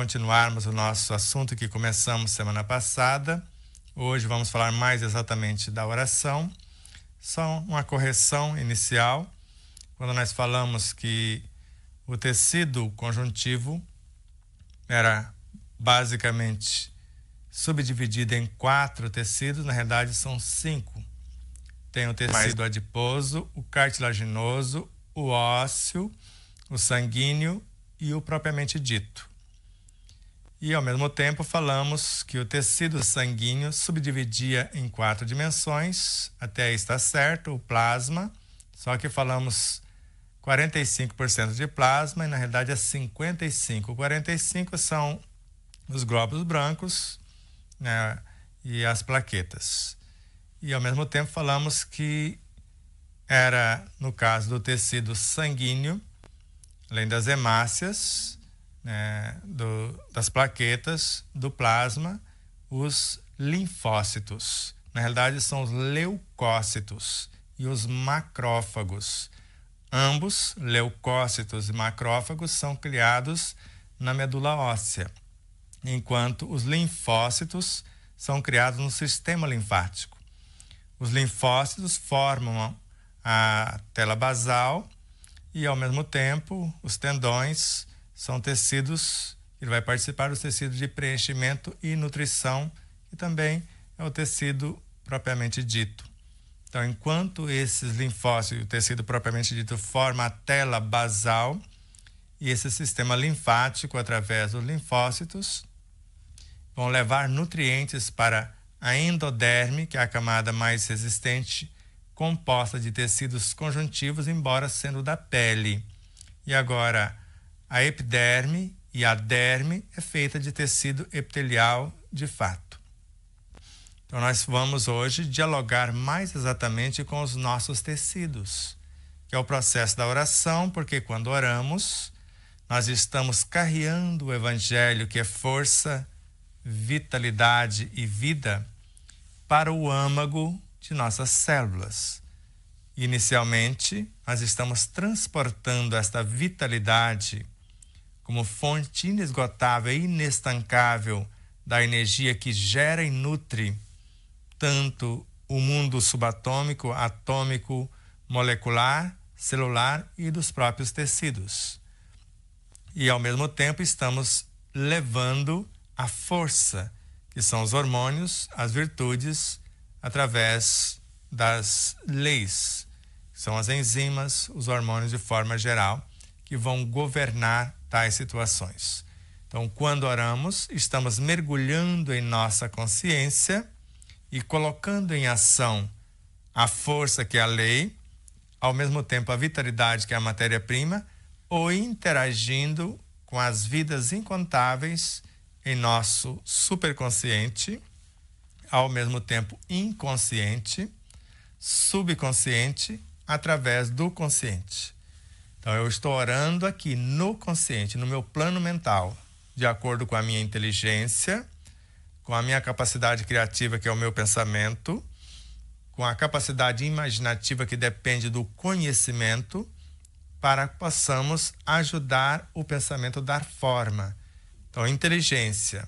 continuarmos o nosso assunto que começamos semana passada. Hoje vamos falar mais exatamente da oração. Só uma correção inicial. Quando nós falamos que o tecido conjuntivo era basicamente subdividido em quatro tecidos, na realidade são cinco. Tem o tecido adiposo, o cartilaginoso, o ósseo, o sanguíneo e o propriamente dito. E ao mesmo tempo falamos que o tecido sanguíneo subdividia em quatro dimensões, até aí está certo, o plasma, só que falamos 45% de plasma e na realidade é 55. 45 são os glóbulos brancos né, e as plaquetas. E ao mesmo tempo falamos que era, no caso do tecido sanguíneo, além das hemácias, né, do, das plaquetas, do plasma, os linfócitos. Na realidade, são os leucócitos e os macrófagos. Ambos, leucócitos e macrófagos, são criados na medula óssea, enquanto os linfócitos são criados no sistema linfático. Os linfócitos formam a tela basal e, ao mesmo tempo, os tendões são tecidos, ele vai participar dos tecidos de preenchimento e nutrição, que também é o tecido propriamente dito. Então, enquanto esses linfócitos, o tecido propriamente dito, forma a tela basal, e esse sistema linfático, através dos linfócitos, vão levar nutrientes para a endoderme, que é a camada mais resistente, composta de tecidos conjuntivos, embora sendo da pele. E agora, a epiderme e a derme é feita de tecido epitelial de fato. Então, nós vamos hoje dialogar mais exatamente com os nossos tecidos, que é o processo da oração, porque quando oramos, nós estamos carreando o Evangelho, que é força, vitalidade e vida, para o âmago de nossas células. Inicialmente, nós estamos transportando esta vitalidade como fonte inesgotável e inestancável da energia que gera e nutre tanto o mundo subatômico, atômico, molecular, celular e dos próprios tecidos. E ao mesmo tempo estamos levando a força, que são os hormônios, as virtudes, através das leis, que são as enzimas, os hormônios de forma geral, que vão governar tais situações. Então, quando oramos, estamos mergulhando em nossa consciência e colocando em ação a força que é a lei, ao mesmo tempo a vitalidade que é a matéria-prima, ou interagindo com as vidas incontáveis em nosso superconsciente, ao mesmo tempo inconsciente, subconsciente, através do consciente. Então eu estou orando aqui no consciente, no meu plano mental, de acordo com a minha inteligência, com a minha capacidade criativa, que é o meu pensamento, com a capacidade imaginativa, que depende do conhecimento, para que possamos ajudar o pensamento a dar forma. Então, inteligência,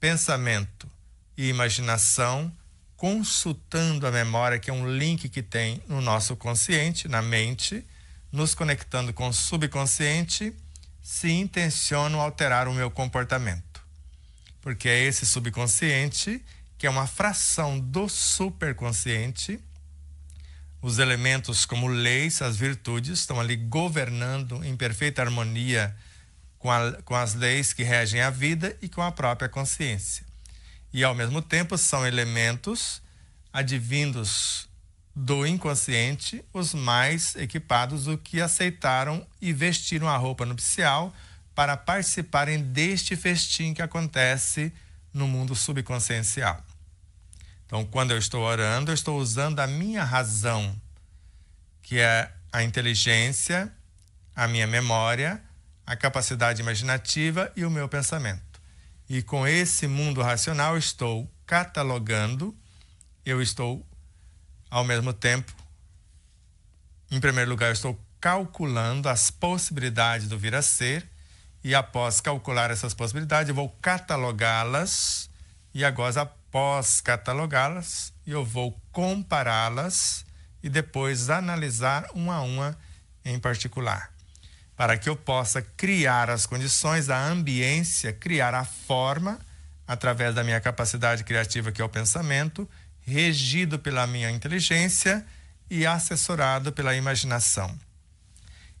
pensamento e imaginação, consultando a memória, que é um link que tem no nosso consciente, na mente nos conectando com o subconsciente, se intenciono alterar o meu comportamento. Porque é esse subconsciente, que é uma fração do superconsciente, os elementos como leis, as virtudes, estão ali governando em perfeita harmonia com, a, com, as leis que regem a vida e com a própria consciência. E, ao mesmo tempo, são elementos advindos do inconsciente os mais equipados, o que aceitaram e vestiram a roupa nupcial para participarem deste festim que acontece no mundo subconsciencial. Então, quando eu estou orando, eu estou usando a minha razão, que é a inteligência, a minha memória, a capacidade imaginativa e o meu pensamento. E com esse mundo racional, estou catalogando, eu estou ao mesmo tempo, em primeiro lugar, eu estou calculando as possibilidades do vir a ser e após calcular essas possibilidades, eu vou catalogá-las e agora após catalogá-las, eu vou compará-las e depois analisar uma a uma em particular, para que eu possa criar as condições, a ambiência, criar a forma através da minha capacidade criativa que é o pensamento regido pela minha inteligência e assessorado pela imaginação.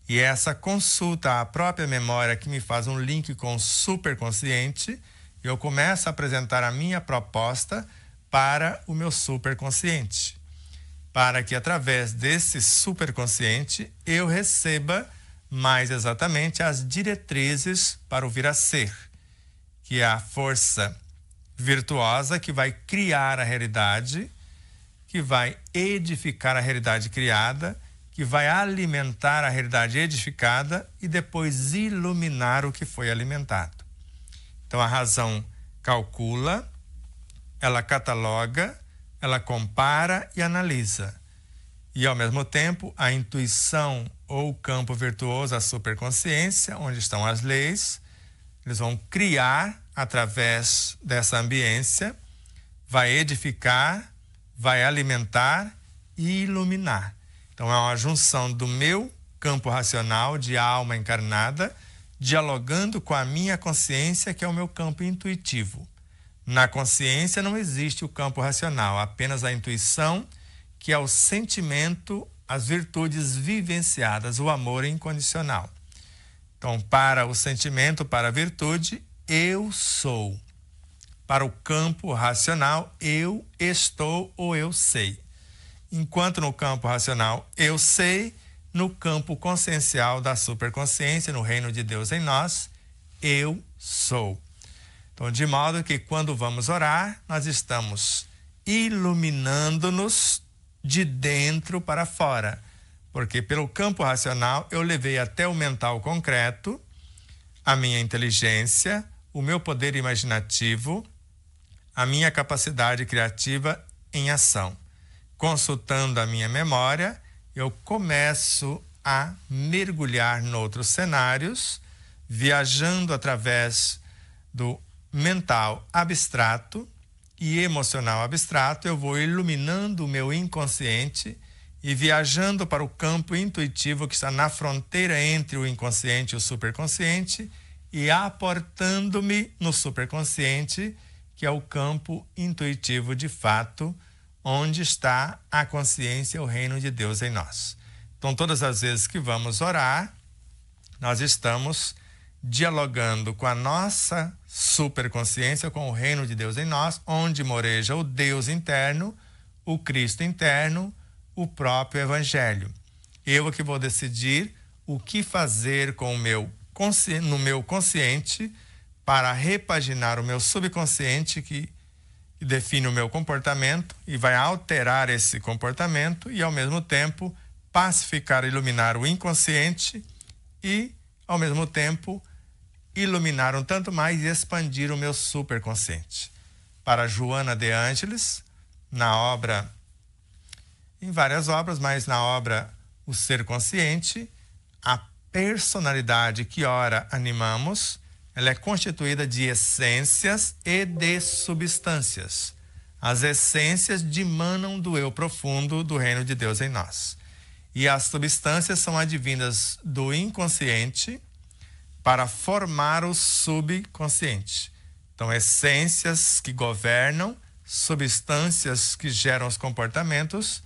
E é essa consulta à própria memória que me faz um link com o superconsciente, eu começo a apresentar a minha proposta para o meu superconsciente, para que através desse superconsciente eu receba mais exatamente as diretrizes para o vir a ser, que é a força virtuosa que vai criar a realidade, que vai edificar a realidade criada, que vai alimentar a realidade edificada e depois iluminar o que foi alimentado. Então a razão calcula, ela cataloga, ela compara e analisa. E ao mesmo tempo, a intuição ou o campo virtuoso, a superconsciência, onde estão as leis, eles vão criar através dessa ambiência, vai edificar, vai alimentar e iluminar. Então é uma junção do meu campo racional de alma encarnada dialogando com a minha consciência, que é o meu campo intuitivo. Na consciência não existe o campo racional, apenas a intuição, que é o sentimento, as virtudes vivenciadas, o amor incondicional. Então, para o sentimento, para a virtude, eu sou. Para o campo racional, eu estou ou eu sei. Enquanto no campo racional, eu sei, no campo consciencial da superconsciência, no reino de Deus em nós, eu sou. Então, de modo que quando vamos orar, nós estamos iluminando-nos de dentro para fora. Porque pelo campo racional eu levei até o mental concreto a minha inteligência, o meu poder imaginativo, a minha capacidade criativa em ação. Consultando a minha memória, eu começo a mergulhar noutros cenários, viajando através do mental abstrato e emocional abstrato, eu vou iluminando o meu inconsciente e viajando para o campo intuitivo que está na fronteira entre o inconsciente e o superconsciente e aportando-me no superconsciente, que é o campo intuitivo de fato, onde está a consciência, o reino de Deus em nós. Então, todas as vezes que vamos orar, nós estamos dialogando com a nossa superconsciência, com o reino de Deus em nós, onde moreja o Deus interno, o Cristo interno, o próprio Evangelho. Eu é que vou decidir o que fazer com o meu no meu consciente para repaginar o meu subconsciente que, define o meu comportamento e vai alterar esse comportamento e, ao mesmo tempo, pacificar, iluminar o inconsciente e, ao mesmo tempo, iluminar um tanto mais e expandir o meu superconsciente. Para Joana de Ângeles, na obra, em várias obras, mas na obra O Ser Consciente, a personalidade que ora animamos, ela é constituída de essências e de substâncias. As essências dimanam do eu profundo do reino de Deus em nós. E as substâncias são advindas do inconsciente para formar o subconsciente. Então, essências que governam, substâncias que geram os comportamentos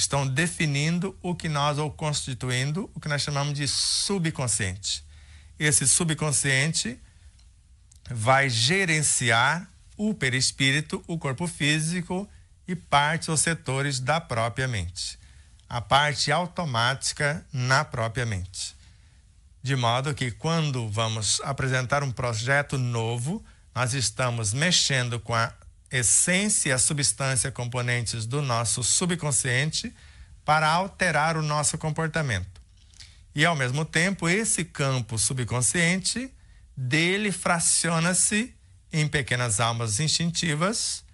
estão definindo o que nós, ou constituindo, o que nós chamamos de subconsciente. Esse subconsciente vai gerenciar o perispírito, o corpo físico e partes ou setores da própria mente. A parte automática na própria mente. De modo que quando vamos apresentar um projeto novo, nós estamos mexendo com a essência, substância, componentes do nosso subconsciente para alterar o nosso comportamento. E ao mesmo tempo, esse campo subconsciente dele fraciona-se em pequenas almas instintivas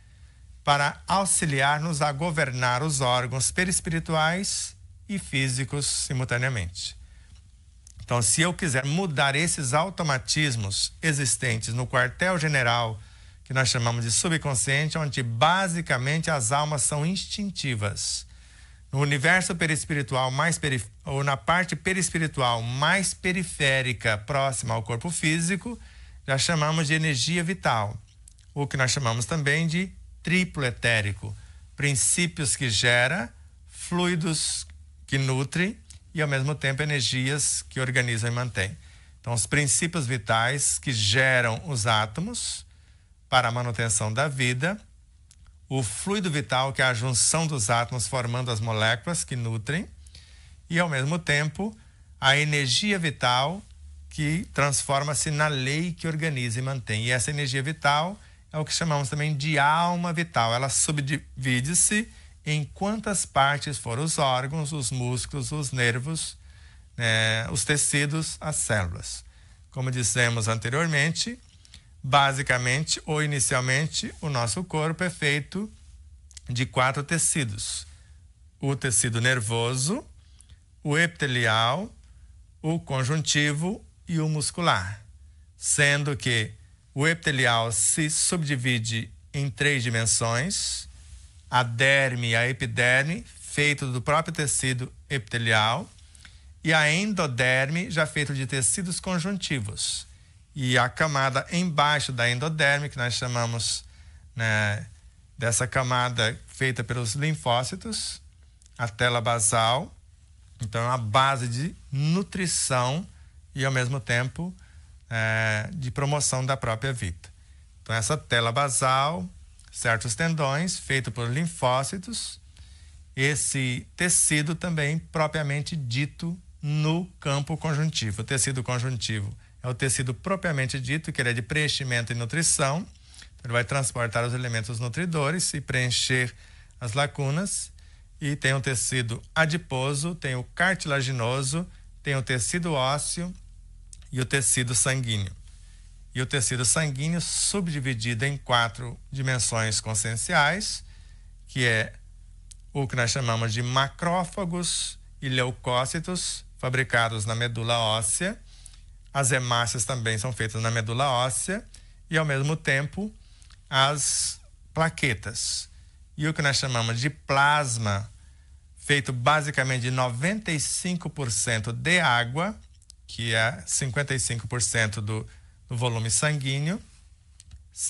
para auxiliar-nos a governar os órgãos perispirituais e físicos simultaneamente. Então, se eu quiser mudar esses automatismos existentes no quartel-general que nós chamamos de subconsciente, onde basicamente as almas são instintivas. No universo perispiritual mais perif ou na parte perispiritual mais periférica, próxima ao corpo físico, já chamamos de energia vital, o que nós chamamos também de triplo etérico, princípios que gera, fluidos que nutre e ao mesmo tempo energias que organizam e mantêm. Então, os princípios vitais que geram os átomos, para a manutenção da vida, o fluido vital, que é a junção dos átomos formando as moléculas que nutrem, e ao mesmo tempo a energia vital que transforma-se na lei que organiza e mantém. E essa energia vital é o que chamamos também de alma vital. Ela subdivide-se em quantas partes foram os órgãos, os músculos, os nervos, né, os tecidos, as células. Como dissemos anteriormente, Basicamente, ou inicialmente, o nosso corpo é feito de quatro tecidos: o tecido nervoso, o epitelial, o conjuntivo e o muscular. Sendo que o epitelial se subdivide em três dimensões: a derme e a epiderme, feito do próprio tecido epitelial, e a endoderme, já feito de tecidos conjuntivos. E a camada embaixo da endoderme, que nós chamamos né, dessa camada feita pelos linfócitos, a tela basal. Então, é uma base de nutrição e, ao mesmo tempo, é, de promoção da própria vida. Então, essa tela basal, certos tendões feito por linfócitos, esse tecido também propriamente dito no campo conjuntivo. O tecido conjuntivo é o tecido propriamente dito, que ele é de preenchimento e nutrição. Então, ele vai transportar os elementos nutridores e preencher as lacunas. E tem o tecido adiposo, tem o cartilaginoso, tem o tecido ósseo e o tecido sanguíneo. E o tecido sanguíneo subdividido em quatro dimensões conscienciais, que é o que nós chamamos de macrófagos e leucócitos, fabricados na medula óssea as hemácias também são feitas na medula óssea e, ao mesmo tempo, as plaquetas. E o que nós chamamos de plasma, feito basicamente de 95% de água, que é 55% do, do volume sanguíneo,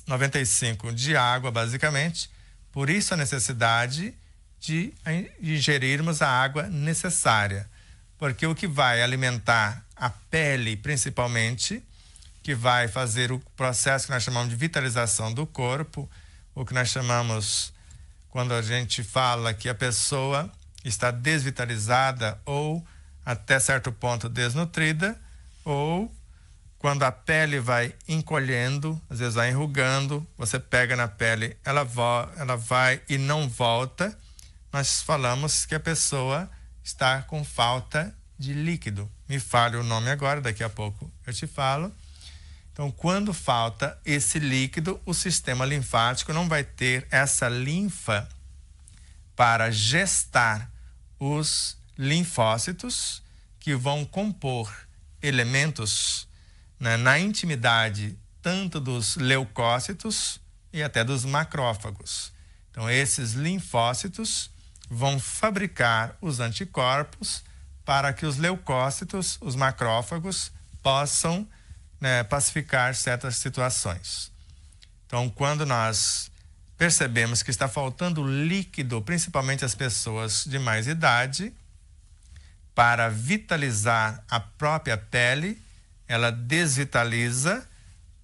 95% de água, basicamente. Por isso a necessidade de ingerirmos a água necessária, porque o que vai alimentar a pele principalmente, que vai fazer o processo que nós chamamos de vitalização do corpo, o que nós chamamos quando a gente fala que a pessoa está desvitalizada ou até certo ponto desnutrida, ou quando a pele vai encolhendo, às vezes vai enrugando, você pega na pele, ela, ela vai e não volta, nós falamos que a pessoa está com falta de líquido me fale o nome agora, daqui a pouco eu te falo. Então, quando falta esse líquido, o sistema linfático não vai ter essa linfa para gestar os linfócitos que vão compor elementos né, na intimidade tanto dos leucócitos e até dos macrófagos. Então, esses linfócitos vão fabricar os anticorpos para que os leucócitos, os macrófagos, possam né, pacificar certas situações. Então, quando nós percebemos que está faltando líquido, principalmente as pessoas de mais idade, para vitalizar a própria pele, ela desvitaliza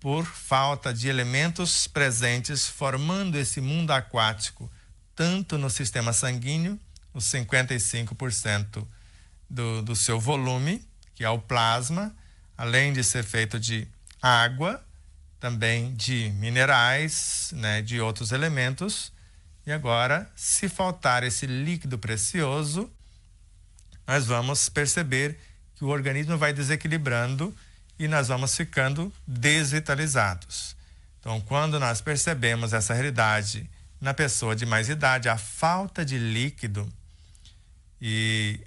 por falta de elementos presentes, formando esse mundo aquático, tanto no sistema sanguíneo, os 55% do, do seu volume, que é o plasma, além de ser feito de água, também de minerais, né, de outros elementos. E agora, se faltar esse líquido precioso, nós vamos perceber que o organismo vai desequilibrando e nós vamos ficando desvitalizados. Então, quando nós percebemos essa realidade na pessoa de mais idade, a falta de líquido, e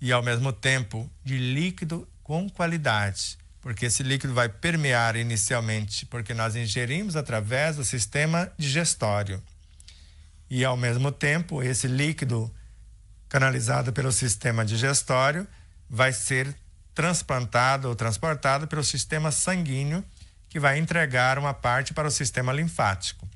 e, ao mesmo tempo, de líquido com qualidade, porque esse líquido vai permear inicialmente, porque nós ingerimos através do sistema digestório. E, ao mesmo tempo, esse líquido canalizado pelo sistema digestório vai ser transplantado ou transportado pelo sistema sanguíneo, que vai entregar uma parte para o sistema linfático.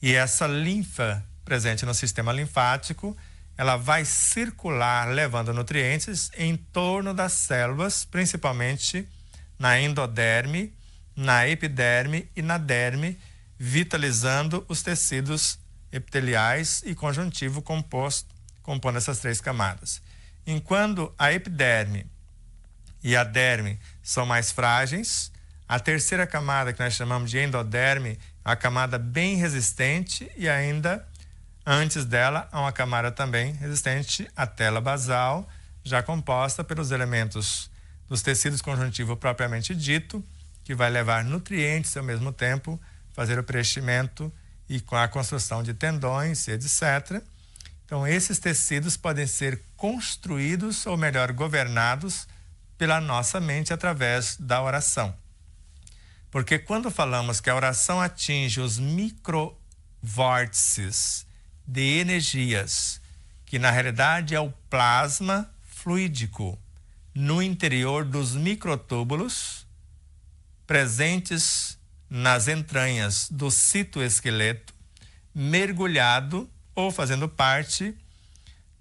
E essa linfa presente no sistema linfático ela vai circular levando nutrientes em torno das células, principalmente na endoderme, na epiderme e na derme, vitalizando os tecidos epiteliais e conjuntivo composto, compondo essas três camadas. Enquanto a epiderme e a derme são mais frágeis, a terceira camada, que nós chamamos de endoderme, é a camada bem resistente e ainda Antes dela, há uma camada também resistente à tela basal, já composta pelos elementos dos tecidos conjuntivos propriamente dito, que vai levar nutrientes ao mesmo tempo, fazer o preenchimento e com a construção de tendões, etc. Então, esses tecidos podem ser construídos, ou melhor, governados, pela nossa mente através da oração. Porque quando falamos que a oração atinge os microvórtices de energias, que na realidade é o plasma fluídico no interior dos microtúbulos presentes nas entranhas do citoesqueleto, mergulhado ou fazendo parte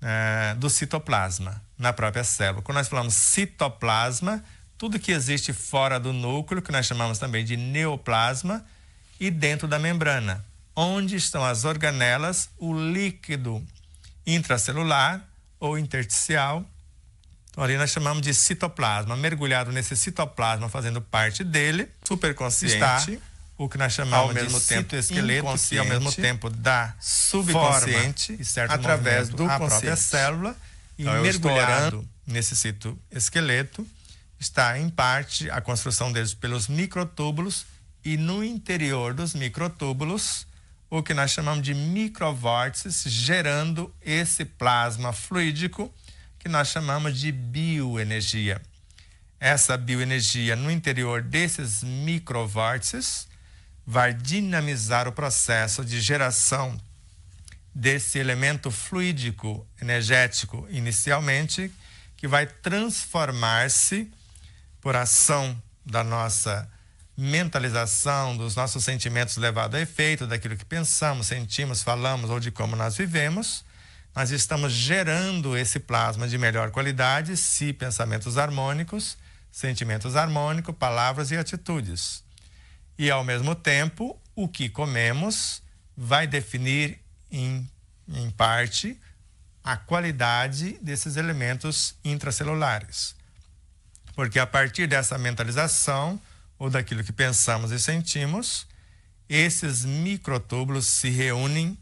uh, do citoplasma na própria célula. Quando nós falamos citoplasma, tudo que existe fora do núcleo, que nós chamamos também de neoplasma, e dentro da membrana, onde estão as organelas, o líquido intracelular ou intersticial. Então, ali nós chamamos de citoplasma. Mergulhado nesse citoplasma, fazendo parte dele, superconsciente, está o que nós chamamos ao mesmo de tempo citoesqueleto, que é ao mesmo tempo dá subconsciente, forma, através do à própria célula. E então, mergulhado nesse esqueleto está em parte a construção deles pelos microtúbulos e no interior dos microtúbulos o que nós chamamos de microvórtices, gerando esse plasma fluídico que nós chamamos de bioenergia. Essa bioenergia no interior desses microvórtices vai dinamizar o processo de geração desse elemento fluídico energético inicialmente, que vai transformar-se por ação da nossa mentalização dos nossos sentimentos levado a efeito daquilo que pensamos, sentimos, falamos ou de como nós vivemos, nós estamos gerando esse plasma de melhor qualidade se pensamentos harmônicos, sentimentos harmônicos, palavras e atitudes. E ao mesmo tempo, o que comemos vai definir em, em parte a qualidade desses elementos intracelulares. Porque a partir dessa mentalização, ou daquilo que pensamos e sentimos, esses microtúbulos se reúnem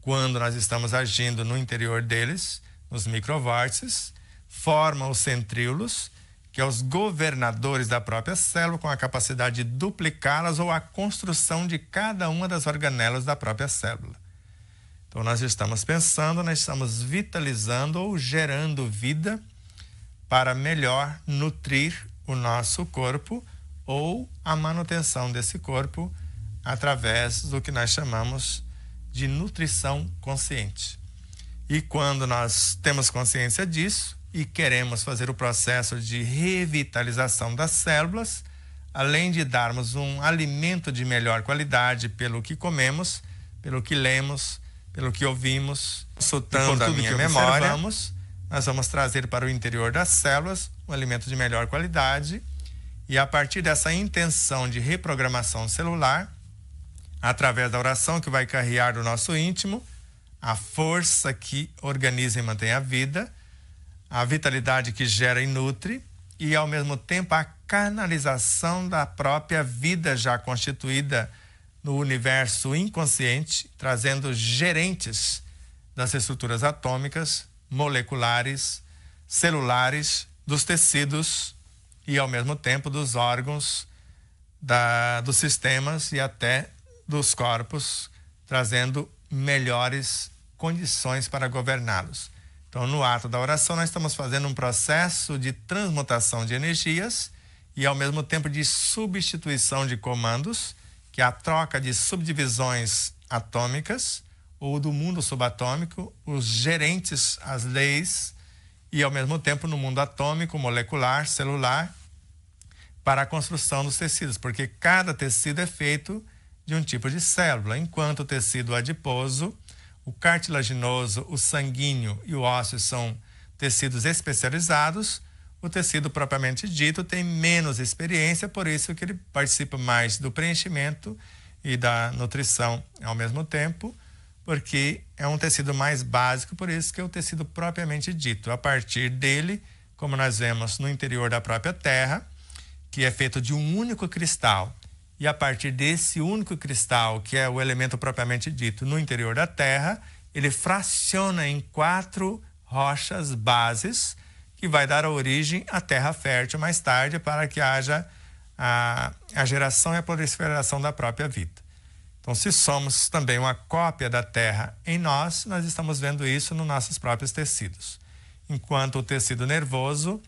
quando nós estamos agindo no interior deles, nos microvórtices, formam os centríolos, que são é os governadores da própria célula com a capacidade de duplicá-las ou a construção de cada uma das organelas da própria célula. Então nós estamos pensando, nós estamos vitalizando ou gerando vida para melhor nutrir o nosso corpo ou a manutenção desse corpo através do que nós chamamos de nutrição consciente. E quando nós temos consciência disso e queremos fazer o processo de revitalização das células, além de darmos um alimento de melhor qualidade pelo que comemos, pelo que lemos, pelo que ouvimos, soltando a minha memória, nós vamos trazer para o interior das células um alimento de melhor qualidade e a partir dessa intenção de reprogramação celular, através da oração que vai carrear do nosso íntimo, a força que organiza e mantém a vida, a vitalidade que gera e nutre, e ao mesmo tempo a canalização da própria vida já constituída no universo inconsciente, trazendo gerentes das estruturas atômicas, moleculares, celulares, dos tecidos e, ao mesmo tempo, dos órgãos, da, dos sistemas e até dos corpos, trazendo melhores condições para governá-los. Então, no ato da oração, nós estamos fazendo um processo de transmutação de energias e, ao mesmo tempo, de substituição de comandos, que é a troca de subdivisões atômicas ou do mundo subatômico, os gerentes, as leis, e, ao mesmo tempo, no mundo atômico, molecular, celular para a construção dos tecidos, porque cada tecido é feito de um tipo de célula, enquanto o tecido adiposo, o cartilaginoso, o sanguíneo e o ósseo são tecidos especializados, o tecido propriamente dito tem menos experiência, por isso que ele participa mais do preenchimento e da nutrição ao mesmo tempo, porque é um tecido mais básico, por isso que é o tecido propriamente dito. A partir dele, como nós vemos no interior da própria terra, que é feito de um único cristal, e a partir desse único cristal, que é o elemento propriamente dito, no interior da Terra, ele fraciona em quatro rochas bases, que vai dar origem à terra fértil mais tarde, para que haja a, a geração e a proliferação da própria vida. Então, se somos também uma cópia da Terra em nós, nós estamos vendo isso nos nossos próprios tecidos. Enquanto o tecido nervoso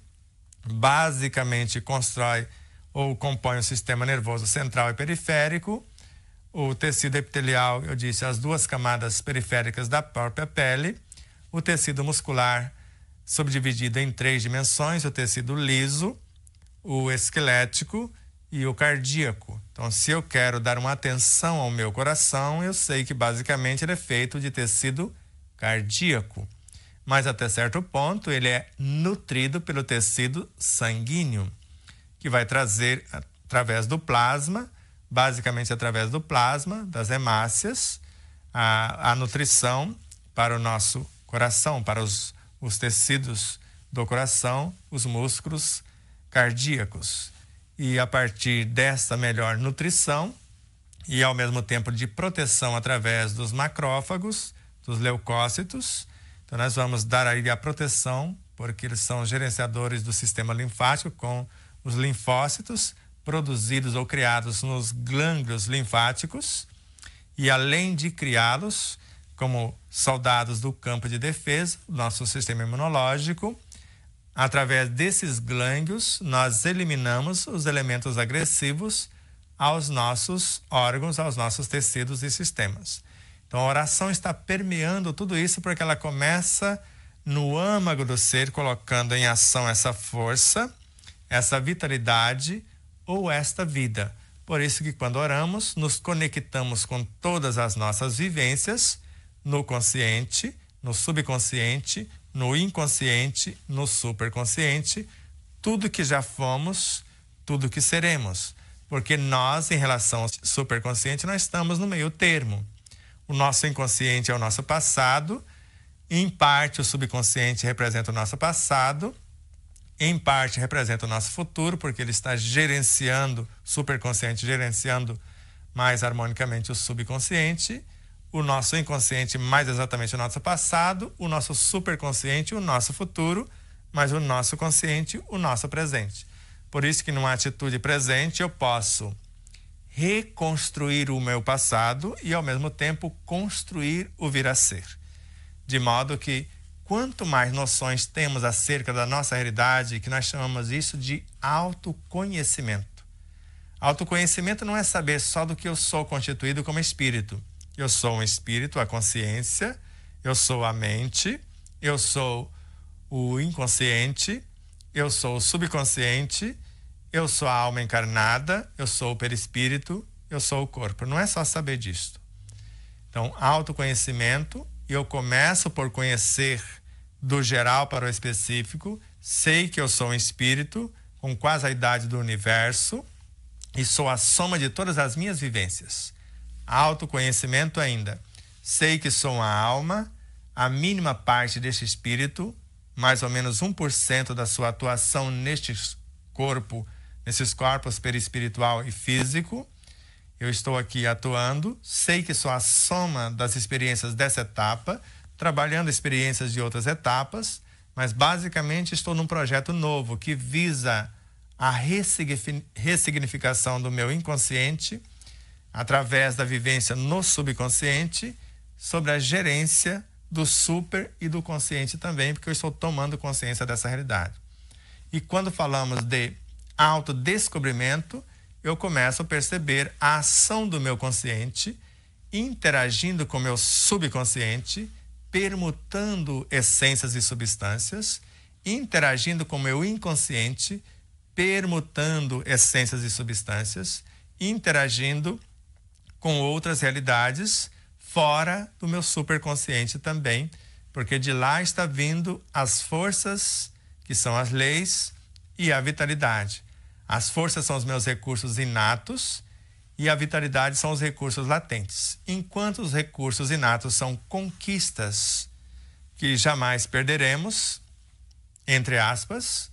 basicamente constrói ou compõe o sistema nervoso central e periférico. O tecido epitelial, eu disse, as duas camadas periféricas da própria pele. O tecido muscular, subdividido em três dimensões: o tecido liso, o esquelético e o cardíaco. Então, se eu quero dar uma atenção ao meu coração, eu sei que basicamente ele é feito de tecido cardíaco mas até certo ponto ele é nutrido pelo tecido sanguíneo, que vai trazer através do plasma, basicamente através do plasma, das hemácias, a, a nutrição para o nosso coração, para os, os tecidos do coração, os músculos cardíacos. E a partir dessa melhor nutrição e ao mesmo tempo de proteção através dos macrófagos, dos leucócitos, então, nós vamos dar aí a proteção, porque eles são gerenciadores do sistema linfático com os linfócitos produzidos ou criados nos glândulos linfáticos e além de criá-los como soldados do campo de defesa, nosso sistema imunológico, através desses glândulos nós eliminamos os elementos agressivos aos nossos órgãos, aos nossos tecidos e sistemas. Então a oração está permeando tudo isso porque ela começa no âmago do ser, colocando em ação essa força, essa vitalidade ou esta vida. Por isso que quando oramos, nos conectamos com todas as nossas vivências no consciente, no subconsciente, no inconsciente, no superconsciente, tudo que já fomos, tudo que seremos. Porque nós, em relação ao superconsciente, nós estamos no meio termo. O nosso inconsciente é o nosso passado, em parte o subconsciente representa o nosso passado, em parte representa o nosso futuro, porque ele está gerenciando, superconsciente gerenciando mais harmonicamente o subconsciente, o nosso inconsciente, mais exatamente o nosso passado, o nosso superconsciente, o nosso futuro, mas o nosso consciente, o nosso presente. Por isso que numa atitude presente eu posso reconstruir o meu passado e, ao mesmo tempo, construir o vir a ser. De modo que, quanto mais noções temos acerca da nossa realidade, que nós chamamos isso de autoconhecimento. Autoconhecimento não é saber só do que eu sou constituído como espírito. Eu sou um espírito, a consciência, eu sou a mente, eu sou o inconsciente, eu sou o subconsciente, eu sou a alma encarnada, eu sou o perispírito, eu sou o corpo. Não é só saber disto. Então, autoconhecimento, eu começo por conhecer do geral para o específico, sei que eu sou um espírito com quase a idade do universo e sou a soma de todas as minhas vivências. Autoconhecimento ainda. Sei que sou uma alma, a mínima parte deste espírito, mais ou menos 1% da sua atuação neste corpo nesses corpos perispiritual e físico. Eu estou aqui atuando, sei que sou a soma das experiências dessa etapa, trabalhando experiências de outras etapas, mas basicamente estou num projeto novo que visa a ressignificação do meu inconsciente através da vivência no subconsciente sobre a gerência do super e do consciente também, porque eu estou tomando consciência dessa realidade. E quando falamos de autodescobrimento, eu começo a perceber a ação do meu consciente interagindo com meu subconsciente, permutando essências e substâncias, interagindo com meu inconsciente, permutando essências e substâncias, interagindo com outras realidades fora do meu superconsciente também, porque de lá está vindo as forças que são as leis, e a vitalidade. As forças são os meus recursos inatos e a vitalidade são os recursos latentes. Enquanto os recursos inatos são conquistas que jamais perderemos, entre aspas,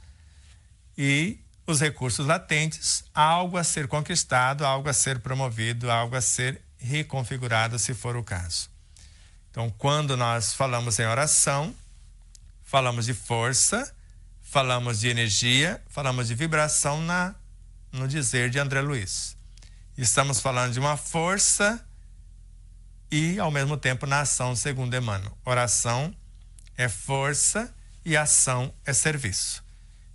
e os recursos latentes, algo a ser conquistado, algo a ser promovido, algo a ser reconfigurado, se for o caso. Então, quando nós falamos em oração, falamos de força Falamos de energia, falamos de vibração na, no dizer de André Luiz. Estamos falando de uma força e, ao mesmo tempo, na ação, segundo Emmanuel. Oração é força e ação é serviço.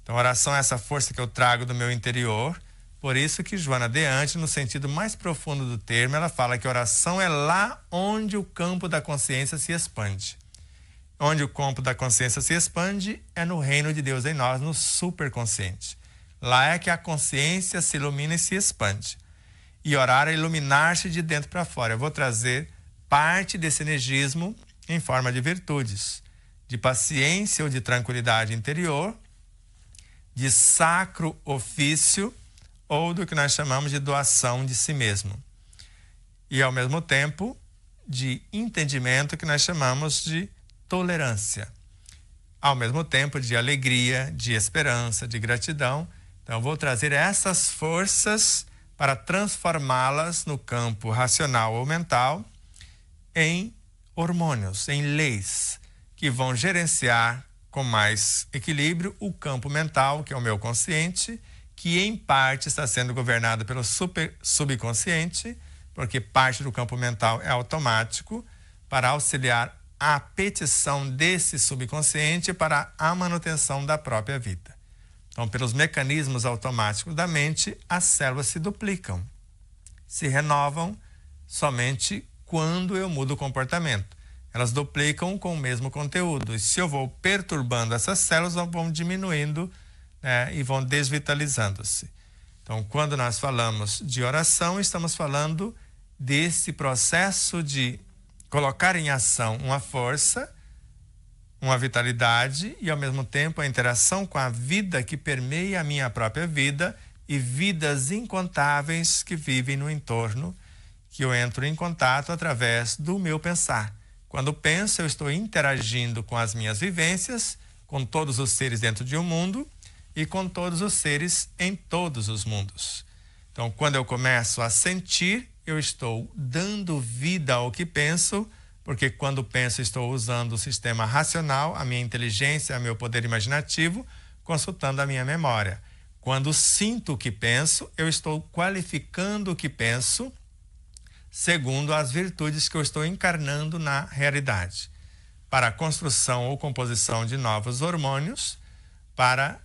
Então, oração é essa força que eu trago do meu interior. Por isso que Joana Deante, no sentido mais profundo do termo, ela fala que oração é lá onde o campo da consciência se expande onde o campo da consciência se expande é no reino de Deus em nós, no superconsciente. Lá é que a consciência se ilumina e se expande. E orar é iluminar-se de dentro para fora. Eu vou trazer parte desse energismo em forma de virtudes, de paciência ou de tranquilidade interior, de sacro ofício ou do que nós chamamos de doação de si mesmo. E ao mesmo tempo, de entendimento que nós chamamos de tolerância, ao mesmo tempo de alegria, de esperança, de gratidão. Então, vou trazer essas forças para transformá-las no campo racional ou mental em hormônios, em leis que vão gerenciar com mais equilíbrio o campo mental, que é o meu consciente, que em parte está sendo governado pelo super, subconsciente, porque parte do campo mental é automático, para auxiliar a petição desse subconsciente para a manutenção da própria vida. Então, pelos mecanismos automáticos da mente, as células se duplicam, se renovam somente quando eu mudo o comportamento. Elas duplicam com o mesmo conteúdo. E se eu vou perturbando essas células, vão diminuindo né, e vão desvitalizando-se. Então, quando nós falamos de oração, estamos falando desse processo de colocar em ação uma força, uma vitalidade e, ao mesmo tempo, a interação com a vida que permeia a minha própria vida e vidas incontáveis que vivem no entorno que eu entro em contato através do meu pensar. Quando penso, eu estou interagindo com as minhas vivências, com todos os seres dentro de um mundo e com todos os seres em todos os mundos. Então, quando eu começo a sentir, eu estou dando vida ao que penso, porque quando penso, estou usando o sistema racional, a minha inteligência, o meu poder imaginativo, consultando a minha memória. Quando sinto o que penso, eu estou qualificando o que penso segundo as virtudes que eu estou encarnando na realidade. Para a construção ou composição de novos hormônios, para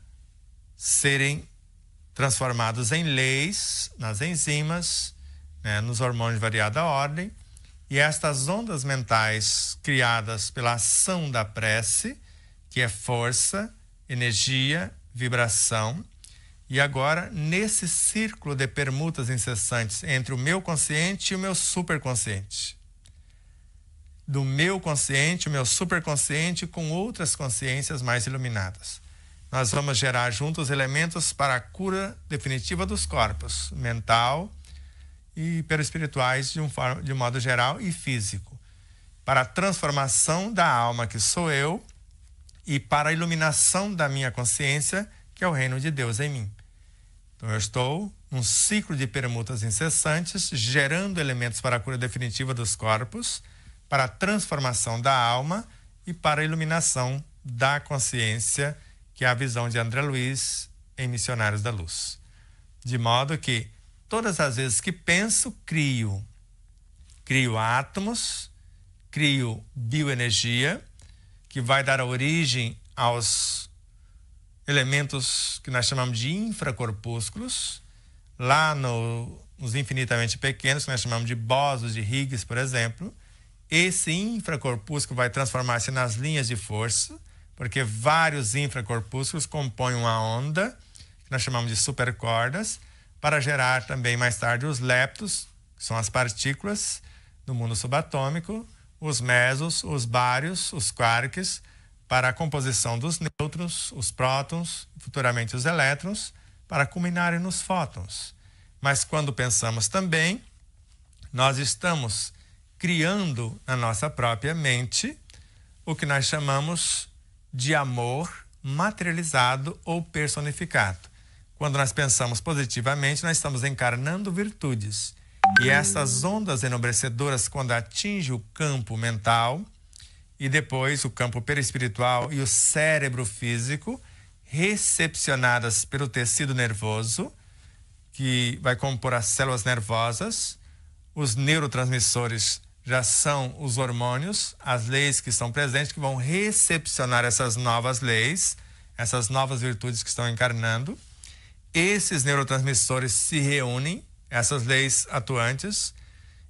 serem transformados em leis, nas enzimas, né, nos hormônios de variada ordem. E estas ondas mentais criadas pela ação da prece, que é força, energia, vibração. E agora, nesse círculo de permutas incessantes entre o meu consciente e o meu superconsciente. Do meu consciente, o meu superconsciente, com outras consciências mais iluminadas. Nós vamos gerar juntos elementos para a cura definitiva dos corpos mental, e perespirituais de, um, de um modo geral e físico, para a transformação da alma que sou eu e para a iluminação da minha consciência, que é o reino de Deus em mim. Então eu estou num ciclo de permutas incessantes, gerando elementos para a cura definitiva dos corpos, para a transformação da alma e para a iluminação da consciência, que é a visão de André Luiz em Missionários da Luz. De modo que Todas as vezes que penso, crio. Crio átomos, crio bioenergia, que vai dar origem aos elementos que nós chamamos de infracorpúsculos, lá no, nos infinitamente pequenos, que nós chamamos de bósos de Higgs, por exemplo. Esse infracorpúsculo vai transformar-se nas linhas de força, porque vários infracorpúsculos compõem uma onda, que nós chamamos de supercordas, para gerar também mais tarde os leptos, que são as partículas do mundo subatômico, os mesos, os bários, os quarks, para a composição dos nêutrons, os prótons, futuramente os elétrons, para culminarem nos fótons. Mas quando pensamos também, nós estamos criando na nossa própria mente o que nós chamamos de amor materializado ou personificado. Quando nós pensamos positivamente, nós estamos encarnando virtudes. E essas ondas enobrecedoras, quando atingem o campo mental e depois o campo perispiritual e o cérebro físico, recepcionadas pelo tecido nervoso, que vai compor as células nervosas, os neurotransmissores já são os hormônios, as leis que estão presentes, que vão recepcionar essas novas leis, essas novas virtudes que estão encarnando esses neurotransmissores se reúnem, essas leis atuantes,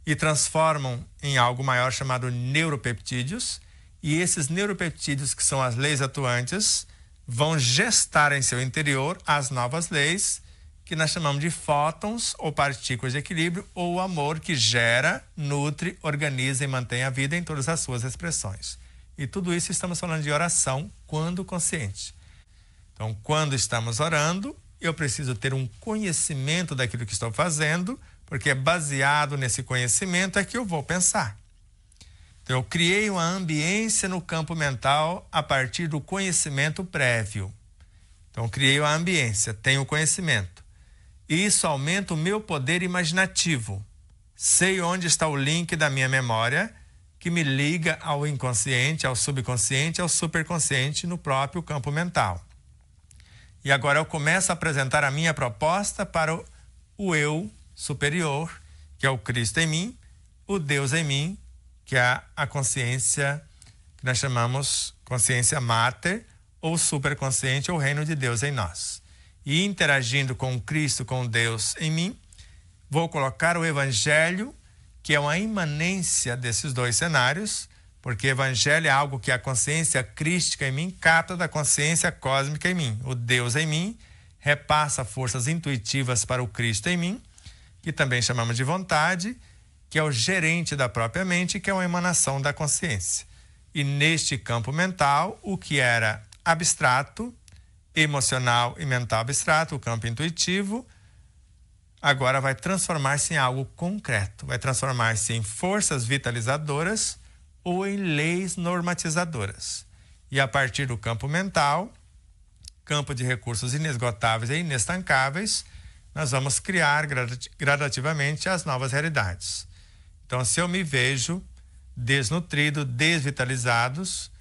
e transformam em algo maior chamado neuropeptídeos. E esses neuropeptídeos, que são as leis atuantes, vão gestar em seu interior as novas leis, que nós chamamos de fótons ou partículas de equilíbrio, ou amor que gera, nutre, organiza e mantém a vida em todas as suas expressões. E tudo isso estamos falando de oração quando consciente. Então, quando estamos orando, eu preciso ter um conhecimento daquilo que estou fazendo, porque é baseado nesse conhecimento é que eu vou pensar. Então, eu criei uma ambiência no campo mental a partir do conhecimento prévio. Então, criei uma ambiência, tenho conhecimento. E isso aumenta o meu poder imaginativo. Sei onde está o link da minha memória que me liga ao inconsciente, ao subconsciente, ao superconsciente no próprio campo mental. E agora eu começo a apresentar a minha proposta para o, eu superior, que é o Cristo em mim, o Deus em mim, que é a consciência que nós chamamos consciência mater ou superconsciente, ou reino de Deus em nós. E interagindo com Cristo, com Deus em mim, vou colocar o evangelho, que é uma imanência desses dois cenários, porque evangelho é algo que a consciência crística em mim capta da consciência cósmica em mim. O Deus em mim repassa forças intuitivas para o Cristo em mim, que também chamamos de vontade, que é o gerente da própria mente, que é uma emanação da consciência. E neste campo mental, o que era abstrato, emocional e mental abstrato, o campo intuitivo, agora vai transformar-se em algo concreto, vai transformar-se em forças vitalizadoras ou em leis normatizadoras. E a partir do campo mental, campo de recursos inesgotáveis e inestancáveis, nós vamos criar gradativamente as novas realidades. Então, se eu me vejo desnutrido, desvitalizados,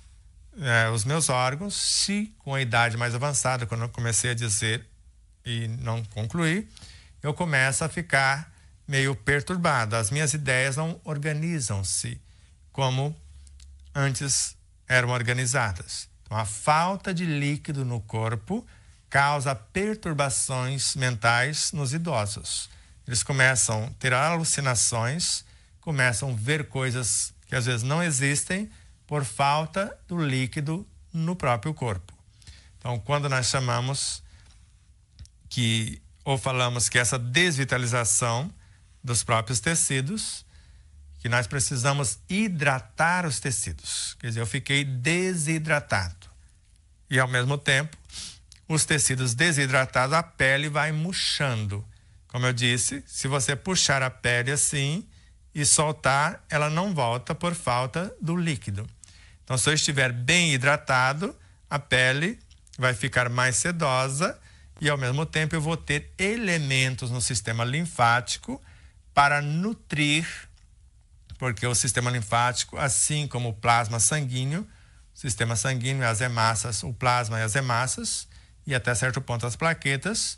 eh, os meus órgãos, se com a idade mais avançada, quando eu comecei a dizer e não concluí, eu começo a ficar meio perturbado. As minhas ideias não organizam-se como antes eram organizadas. Então, a falta de líquido no corpo causa perturbações mentais nos idosos. Eles começam a ter alucinações, começam a ver coisas que às vezes não existem por falta do líquido no próprio corpo. Então, quando nós chamamos que ou falamos que essa desvitalização dos próprios tecidos que nós precisamos hidratar os tecidos. Quer dizer, eu fiquei desidratado. E ao mesmo tempo, os tecidos desidratados, a pele vai murchando. Como eu disse, se você puxar a pele assim e soltar, ela não volta por falta do líquido. Então, se eu estiver bem hidratado, a pele vai ficar mais sedosa e, ao mesmo tempo, eu vou ter elementos no sistema linfático para nutrir porque o sistema linfático, assim como o plasma sanguíneo, o sistema sanguíneo e as hemácias, o plasma e as hemácias, e até certo ponto as plaquetas,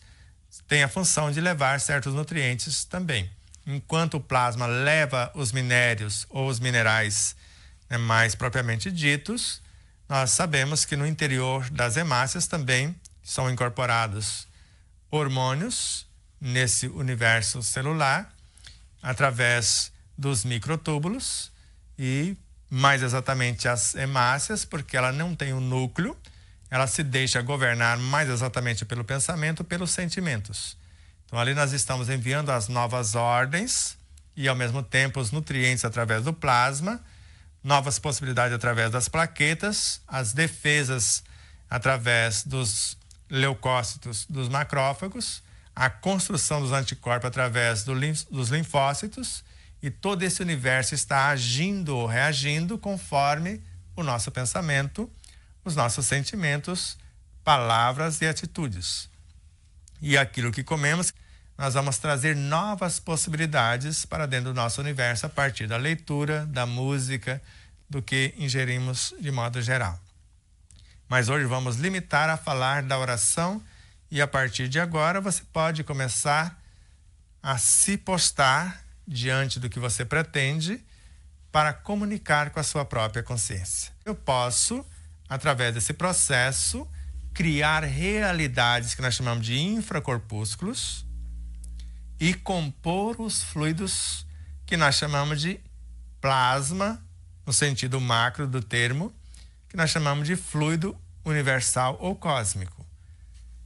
tem a função de levar certos nutrientes também. Enquanto o plasma leva os minérios ou os minerais né, mais propriamente ditos, nós sabemos que no interior das hemácias também são incorporados hormônios nesse universo celular através dos microtúbulos e mais exatamente as hemácias, porque ela não tem o um núcleo, ela se deixa governar mais exatamente pelo pensamento, pelos sentimentos. Então ali nós estamos enviando as novas ordens e ao mesmo tempo os nutrientes através do plasma, novas possibilidades através das plaquetas, as defesas através dos leucócitos, dos macrófagos, a construção dos anticorpos através do, dos linfócitos e todo esse universo está agindo ou reagindo conforme o nosso pensamento, os nossos sentimentos, palavras e atitudes. E aquilo que comemos, nós vamos trazer novas possibilidades para dentro do nosso universo a partir da leitura, da música, do que ingerimos de modo geral. Mas hoje vamos limitar a falar da oração e a partir de agora você pode começar a se postar diante do que você pretende para comunicar com a sua própria consciência. Eu posso, através desse processo, criar realidades que nós chamamos de infracorpúsculos e compor os fluidos que nós chamamos de plasma, no sentido macro do termo, que nós chamamos de fluido universal ou cósmico.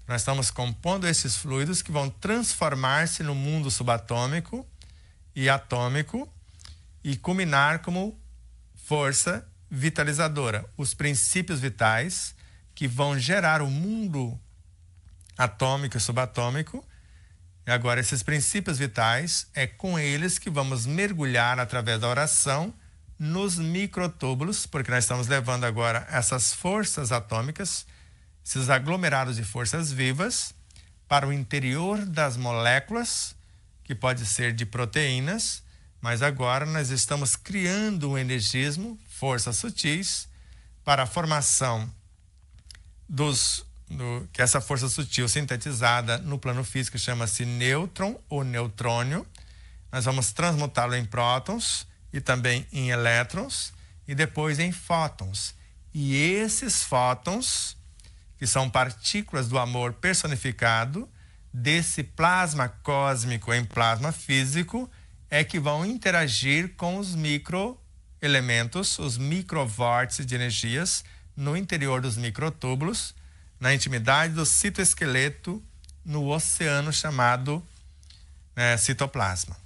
Nós estamos compondo esses fluidos que vão transformar-se no mundo subatômico e atômico e culminar como força vitalizadora, os princípios vitais que vão gerar o mundo atômico e subatômico. E agora, esses princípios vitais, é com eles que vamos mergulhar através da oração nos microtúbulos, porque nós estamos levando agora essas forças atômicas, esses aglomerados de forças vivas, para o interior das moléculas que pode ser de proteínas, mas agora nós estamos criando um energismo, forças sutis, para a formação dos. Do, que essa força sutil sintetizada no plano físico chama-se nêutron ou neutrônio. Nós vamos transmutá-lo em prótons e também em elétrons e depois em fótons. E esses fótons, que são partículas do amor personificado, desse plasma cósmico em plasma físico é que vão interagir com os microelementos, os microvórtices de energias no interior dos microtúbulos, na intimidade do citoesqueleto, no oceano chamado né, citoplasma.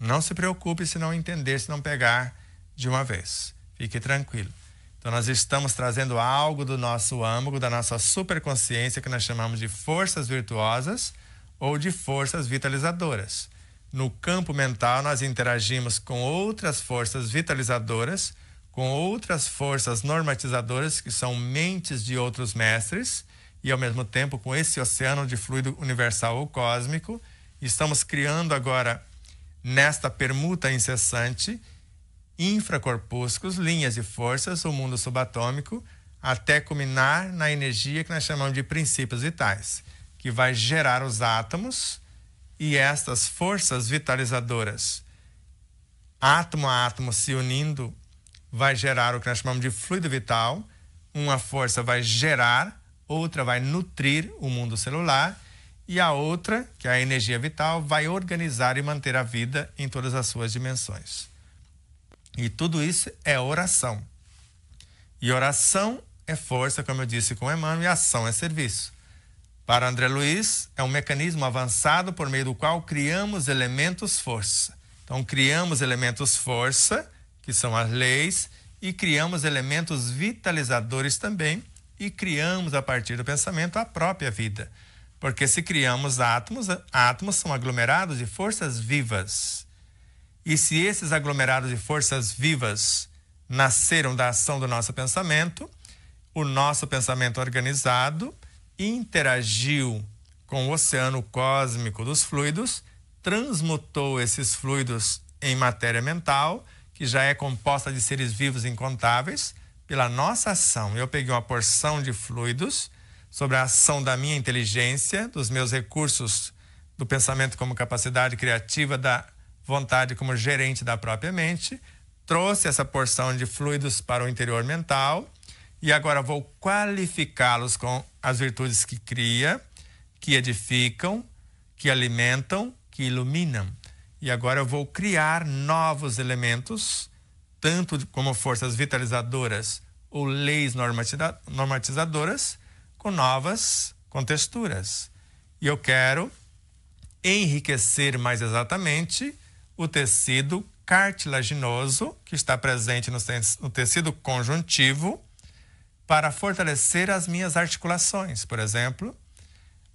Não se preocupe se não entender, se não pegar de uma vez. Fique tranquilo. Então nós estamos trazendo algo do nosso âmago, da nossa superconsciência que nós chamamos de forças virtuosas ou de forças vitalizadoras. No campo mental nós interagimos com outras forças vitalizadoras, com outras forças normatizadoras que são mentes de outros mestres e ao mesmo tempo com esse oceano de fluido universal ou cósmico, estamos criando agora nesta permuta incessante infracorpúsculos, linhas e forças, o mundo subatômico, até culminar na energia que nós chamamos de princípios vitais, que vai gerar os átomos e estas forças vitalizadoras, átomo a átomo se unindo, vai gerar o que nós chamamos de fluido vital. Uma força vai gerar, outra vai nutrir o mundo celular e a outra, que é a energia vital, vai organizar e manter a vida em todas as suas dimensões. E tudo isso é oração. E oração é força, como eu disse com Emmanuel, e ação é serviço. Para André Luiz, é um mecanismo avançado por meio do qual criamos elementos força. Então, criamos elementos força, que são as leis, e criamos elementos vitalizadores também, e criamos a partir do pensamento a própria vida. Porque se criamos átomos, átomos são aglomerados de forças vivas. E se esses aglomerados de forças vivas nasceram da ação do nosso pensamento, o nosso pensamento organizado interagiu com o oceano cósmico dos fluidos, transmutou esses fluidos em matéria mental, que já é composta de seres vivos incontáveis, pela nossa ação. Eu peguei uma porção de fluidos sobre a ação da minha inteligência, dos meus recursos do pensamento como capacidade criativa, da vontade como gerente da própria mente, trouxe essa porção de fluidos para o interior mental e agora vou qualificá-los com as virtudes que cria, que edificam, que alimentam, que iluminam. E agora eu vou criar novos elementos, tanto como forças vitalizadoras ou leis normatizadoras, com novas contexturas. E eu quero enriquecer mais exatamente o tecido cartilaginoso, que está presente no tecido conjuntivo, para fortalecer as minhas articulações, por exemplo,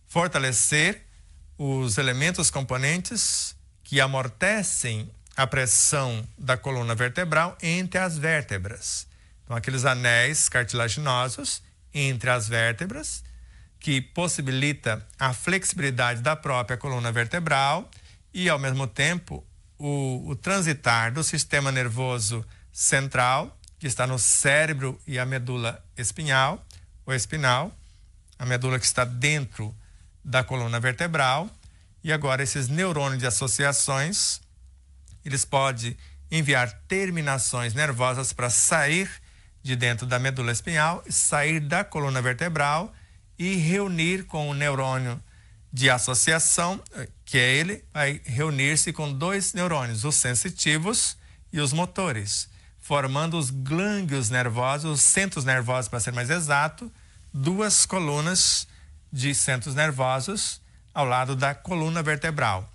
fortalecer os elementos componentes que amortecem a pressão da coluna vertebral entre as vértebras. Então, aqueles anéis cartilaginosos entre as vértebras, que possibilita a flexibilidade da própria coluna vertebral e, ao mesmo tempo, o, o transitar do sistema nervoso central, que está no cérebro e a medula espinhal, ou espinal, a medula que está dentro da coluna vertebral, e agora esses neurônios de associações, eles podem enviar terminações nervosas para sair de dentro da medula espinhal, sair da coluna vertebral e reunir com o neurônio de associação, eh, que é ele, vai reunir-se com dois neurônios, os sensitivos e os motores, formando os glândulos nervosos, os centros nervosos, para ser mais exato, duas colunas de centros nervosos ao lado da coluna vertebral,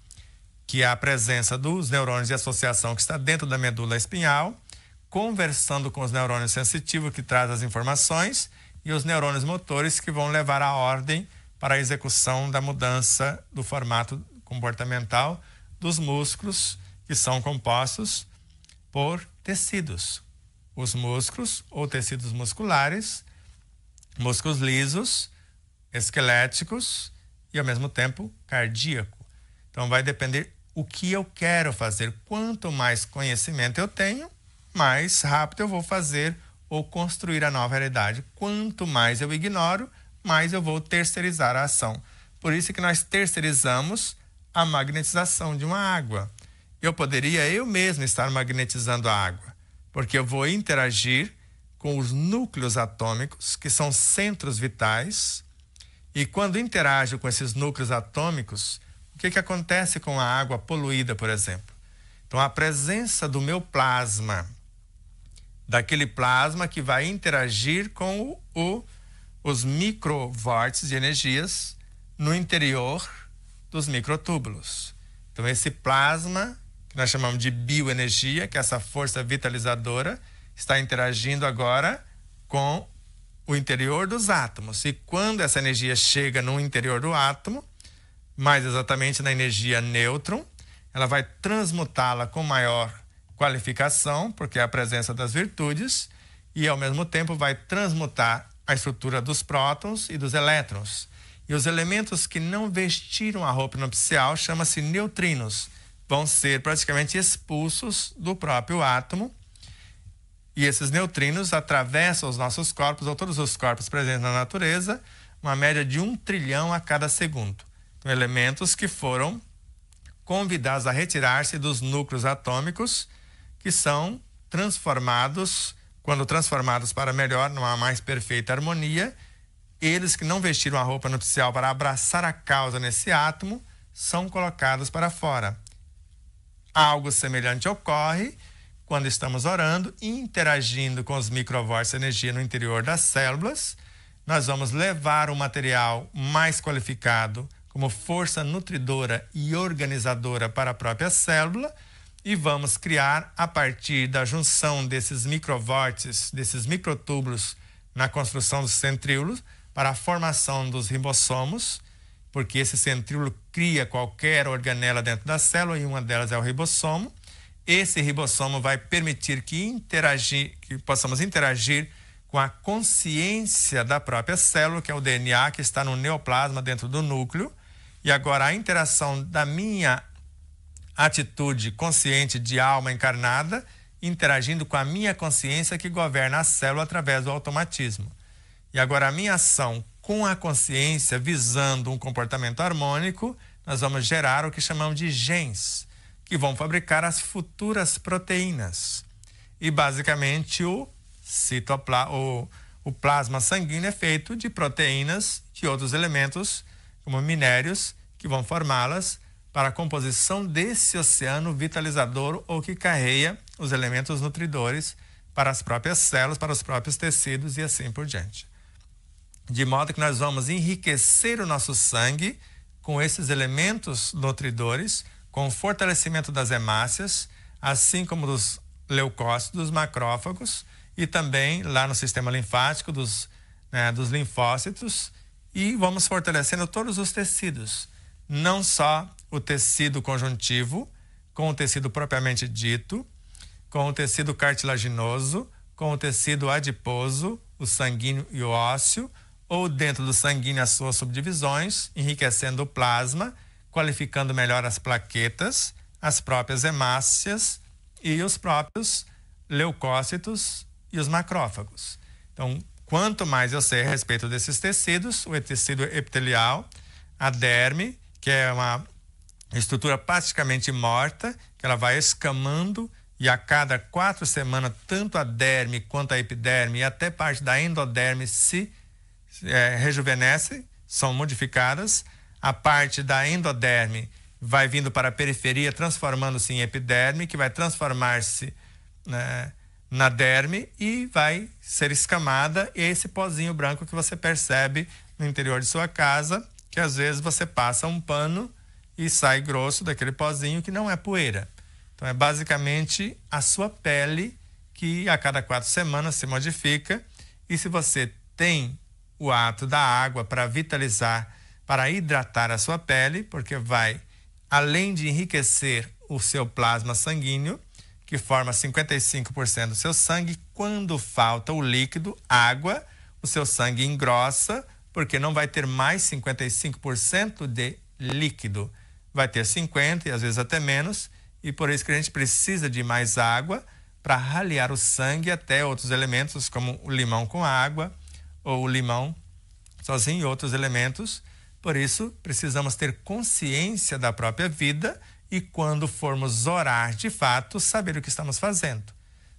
que é a presença dos neurônios de associação que está dentro da medula espinhal, conversando com os neurônios sensitivos que traz as informações e os neurônios motores que vão levar a ordem para a execução da mudança do formato comportamental dos músculos, que são compostos por tecidos. Os músculos ou tecidos musculares, músculos lisos, esqueléticos e, ao mesmo tempo, cardíaco. Então, vai depender o que eu quero fazer. Quanto mais conhecimento eu tenho, mais rápido eu vou fazer ou construir a nova realidade. Quanto mais eu ignoro, mas eu vou terceirizar a ação. Por isso que nós terceirizamos a magnetização de uma água. Eu poderia eu mesmo estar magnetizando a água, porque eu vou interagir com os núcleos atômicos, que são centros vitais, e quando interajo com esses núcleos atômicos, o que, que acontece com a água poluída, por exemplo? Então, a presença do meu plasma, daquele plasma que vai interagir com o, o os microvórtices de energias no interior dos microtúbulos. Então, esse plasma, que nós chamamos de bioenergia, que é essa força vitalizadora, está interagindo agora com o interior dos átomos. E quando essa energia chega no interior do átomo, mais exatamente na energia nêutron, ela vai transmutá-la com maior qualificação, porque é a presença das virtudes, e ao mesmo tempo vai transmutar a estrutura dos prótons e dos elétrons. E os elementos que não vestiram a roupa nupcial chama-se neutrinos. Vão ser praticamente expulsos do próprio átomo. E esses neutrinos atravessam os nossos corpos, ou todos os corpos presentes na natureza, uma média de um trilhão a cada segundo. Então, elementos que foram convidados a retirar-se dos núcleos atômicos, que são transformados quando transformados para melhor, não há mais perfeita harmonia. Eles que não vestiram a roupa nupcial para abraçar a causa nesse átomo são colocados para fora. Algo semelhante ocorre quando estamos orando, interagindo com os microvórtices de energia no interior das células. Nós vamos levar um material mais qualificado como força nutridora e organizadora para a própria célula e vamos criar a partir da junção desses microvórtices, desses microtúbulos na construção dos centríolos para a formação dos ribossomos, porque esse centríolo cria qualquer organela dentro da célula e uma delas é o ribossomo. Esse ribossomo vai permitir que interagir, que possamos interagir com a consciência da própria célula, que é o DNA que está no neoplasma dentro do núcleo. E agora a interação da minha atitude consciente de alma encarnada, interagindo com a minha consciência que governa a célula através do automatismo. E agora, a minha ação com a consciência visando um comportamento harmônico, nós vamos gerar o que chamamos de genes, que vão fabricar as futuras proteínas. E basicamente o, citopla o, o plasma sanguíneo é feito de proteínas de outros elementos, como minérios, que vão formá-las para a composição desse oceano vitalizador ou que carreia os elementos nutridores para as próprias células, para os próprios tecidos e assim por diante. De modo que nós vamos enriquecer o nosso sangue com esses elementos nutridores, com o fortalecimento das hemácias, assim como dos leucócitos, dos macrófagos e também lá no sistema linfático dos, né, dos linfócitos e vamos fortalecendo todos os tecidos, não só o tecido conjuntivo com o tecido propriamente dito, com o tecido cartilaginoso, com o tecido adiposo, o sanguíneo e o ósseo, ou dentro do sanguíneo as suas subdivisões, enriquecendo o plasma, qualificando melhor as plaquetas, as próprias hemácias e os próprios leucócitos e os macrófagos. Então, quanto mais eu sei a respeito desses tecidos, o tecido epitelial, a derme, que é uma estrutura praticamente morta, que ela vai escamando e a cada quatro semanas, tanto a derme quanto a epiderme e até parte da endoderme se é, rejuvenesce, são modificadas. A parte da endoderme vai vindo para a periferia, transformando-se em epiderme, que vai transformar-se né, na derme e vai ser escamada. E é esse pozinho branco que você percebe no interior de sua casa, que às vezes você passa um pano e sai grosso daquele pozinho que não é poeira. Então é basicamente a sua pele que a cada quatro semanas se modifica e se você tem o ato da água para vitalizar, para hidratar a sua pele, porque vai além de enriquecer o seu plasma sanguíneo, que forma 55% do seu sangue, quando falta o líquido, água, o seu sangue engrossa, porque não vai ter mais 55% de líquido vai ter 50 e às vezes até menos, e por isso que a gente precisa de mais água para raliar o sangue até outros elementos, como o limão com água ou o limão sozinho e outros elementos. Por isso, precisamos ter consciência da própria vida e, quando formos orar de fato, saber o que estamos fazendo.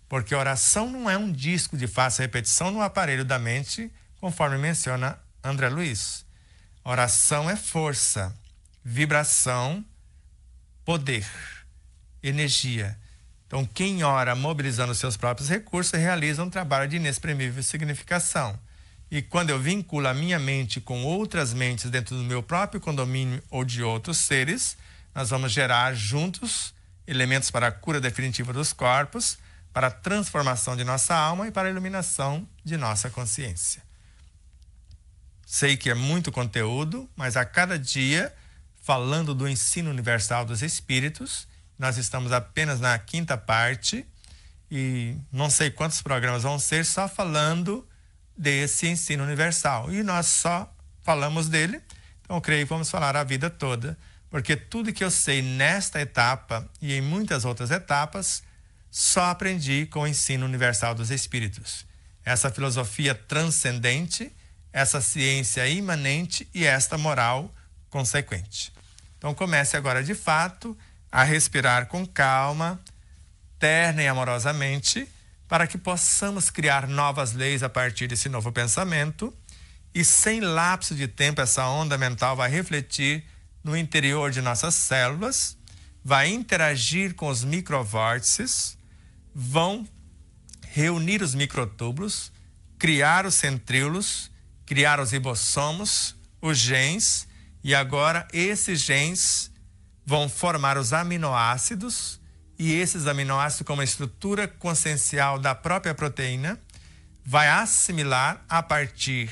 Porque oração não é um disco de fácil repetição no aparelho da mente, conforme menciona André Luiz. Oração é força, vibração, poder, energia. Então, quem ora mobilizando seus próprios recursos realiza um trabalho de inexprimível significação. E quando eu vinculo a minha mente com outras mentes dentro do meu próprio condomínio ou de outros seres, nós vamos gerar juntos elementos para a cura definitiva dos corpos, para a transformação de nossa alma e para a iluminação de nossa consciência. Sei que é muito conteúdo, mas a cada dia falando do ensino universal dos espíritos. Nós estamos apenas na quinta parte e não sei quantos programas vão ser só falando desse ensino universal. E nós só falamos dele, então creio que vamos falar a vida toda, porque tudo que eu sei nesta etapa e em muitas outras etapas, só aprendi com o ensino universal dos espíritos. Essa filosofia transcendente, essa ciência imanente e esta moral consequente. Então comece agora de fato a respirar com calma, terna e amorosamente, para que possamos criar novas leis a partir desse novo pensamento. E sem lapso de tempo, essa onda mental vai refletir no interior de nossas células, vai interagir com os microvórtices, vão reunir os microtúbulos, criar os centríolos, criar os ribossomos, os genes e agora esses genes vão formar os aminoácidos e esses aminoácidos, como estrutura consciencial da própria proteína, vai assimilar a partir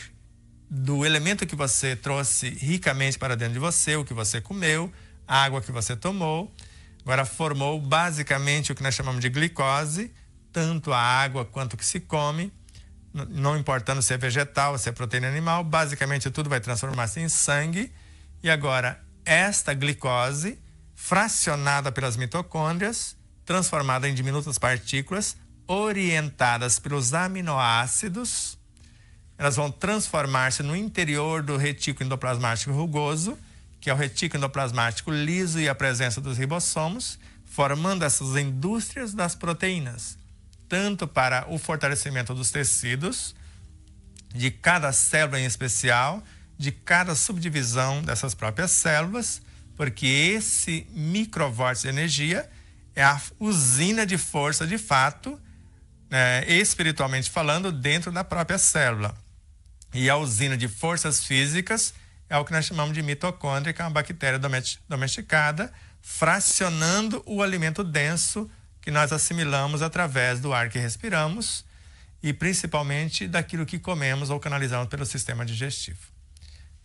do elemento que você trouxe ricamente para dentro de você, o que você comeu, a água que você tomou. Agora formou basicamente o que nós chamamos de glicose, tanto a água quanto o que se come, não importando se é vegetal, se é proteína animal, basicamente tudo vai transformar-se em sangue e agora, esta glicose, fracionada pelas mitocôndrias, transformada em diminutas partículas, orientadas pelos aminoácidos, elas vão transformar-se no interior do retículo endoplasmático rugoso, que é o retículo endoplasmático liso e a presença dos ribossomos, formando essas indústrias das proteínas, tanto para o fortalecimento dos tecidos, de cada célula em especial, de cada subdivisão dessas próprias células, porque esse microvórtice de energia é a usina de força de fato, né, espiritualmente falando, dentro da própria célula. E a usina de forças físicas é o que nós chamamos de mitocôndria, que é uma bactéria domesticada, fracionando o alimento denso que nós assimilamos através do ar que respiramos e principalmente daquilo que comemos ou canalizamos pelo sistema digestivo.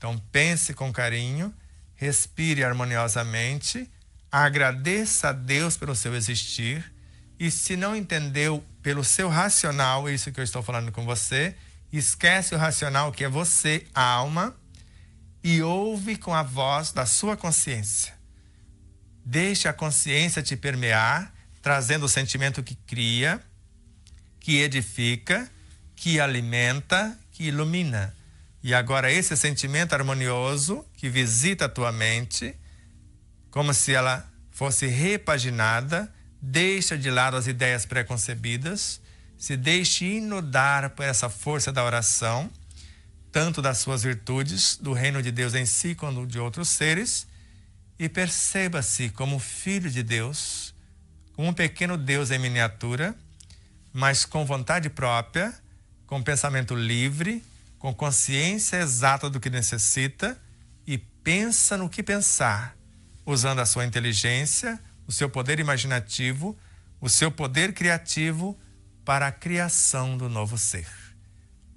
Então pense com carinho, respire harmoniosamente, agradeça a Deus pelo seu existir e se não entendeu pelo seu racional é isso que eu estou falando com você, esquece o racional que é você, a alma, e ouve com a voz da sua consciência. Deixe a consciência te permear, trazendo o sentimento que cria, que edifica, que alimenta, que ilumina. E agora esse sentimento harmonioso que visita a tua mente, como se ela fosse repaginada, deixa de lado as ideias preconcebidas, se deixe inundar por essa força da oração, tanto das suas virtudes, do reino de Deus em si, quanto de outros seres, e perceba-se como filho de Deus, como um pequeno Deus em miniatura, mas com vontade própria, com pensamento livre, com consciência exata do que necessita e pensa no que pensar, usando a sua inteligência, o seu poder imaginativo, o seu poder criativo para a criação do novo ser.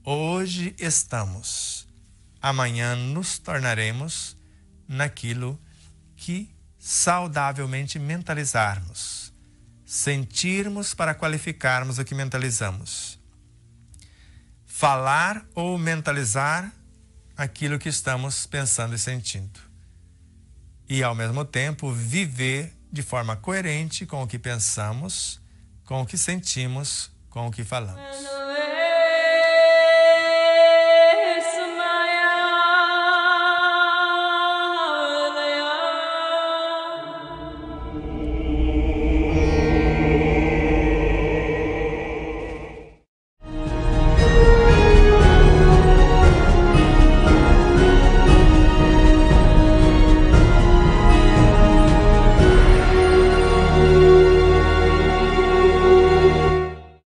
Hoje estamos, amanhã nos tornaremos naquilo que saudavelmente mentalizarmos, sentirmos para qualificarmos o que mentalizamos falar ou mentalizar aquilo que estamos pensando e sentindo. E, ao mesmo tempo, viver de forma coerente com o que pensamos, com o que sentimos, com o que falamos.